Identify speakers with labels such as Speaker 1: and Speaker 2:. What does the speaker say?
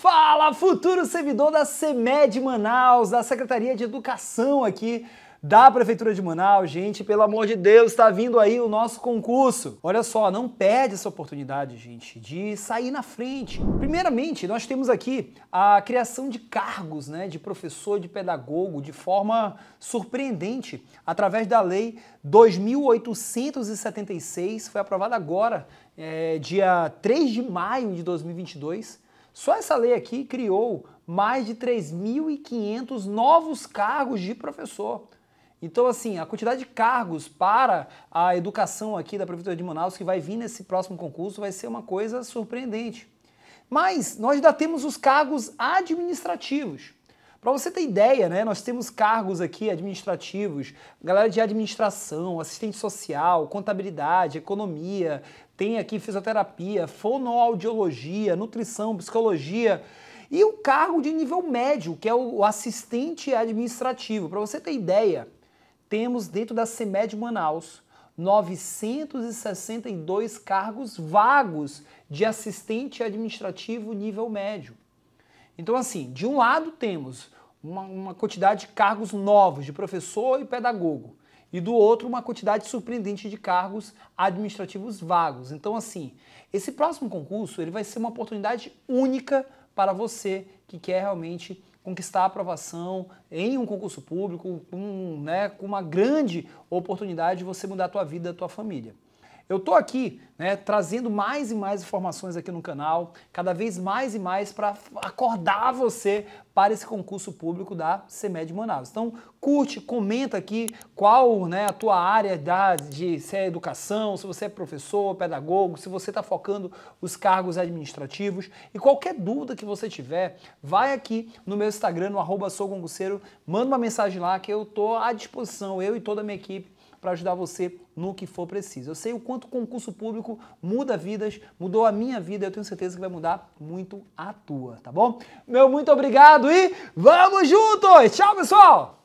Speaker 1: Fala, futuro servidor da CEMED Manaus, da Secretaria de Educação aqui da Prefeitura de Manaus, gente, pelo amor de Deus, está vindo aí o nosso concurso. Olha só, não perde essa oportunidade, gente, de sair na frente. Primeiramente, nós temos aqui a criação de cargos, né, de professor, de pedagogo, de forma surpreendente, através da Lei 2876, foi aprovada agora, é, dia 3 de maio de 2022, só essa lei aqui criou mais de 3.500 novos cargos de professor. Então, assim, a quantidade de cargos para a educação aqui da Prefeitura de Manaus que vai vir nesse próximo concurso vai ser uma coisa surpreendente. Mas nós ainda temos os cargos administrativos. Para você ter ideia, né, nós temos cargos aqui administrativos, galera de administração, assistente social, contabilidade, economia, tem aqui fisioterapia, fonoaudiologia, nutrição, psicologia e o cargo de nível médio, que é o assistente administrativo. Para você ter ideia, temos dentro da CEMED Manaus 962 cargos vagos de assistente administrativo nível médio. Então, assim, de um lado temos uma, uma quantidade de cargos novos de professor e pedagogo e do outro uma quantidade surpreendente de cargos administrativos vagos. Então, assim, esse próximo concurso ele vai ser uma oportunidade única para você que quer realmente conquistar a aprovação em um concurso público, com, né, com uma grande oportunidade de você mudar a tua vida, a tua família. Eu estou aqui né, trazendo mais e mais informações aqui no canal, cada vez mais e mais para acordar você para esse concurso público da CEMED Manaus. Então, curte, comenta aqui qual né, a tua área da, de se é educação, se você é professor, pedagogo, se você está focando os cargos administrativos. E qualquer dúvida que você tiver, vai aqui no meu Instagram, no arroba manda uma mensagem lá que eu estou à disposição, eu e toda a minha equipe, para ajudar você no que for preciso. Eu sei o quanto o concurso público muda vidas, mudou a minha vida, eu tenho certeza que vai mudar muito a tua, tá bom? Meu muito obrigado e vamos juntos! Tchau, pessoal!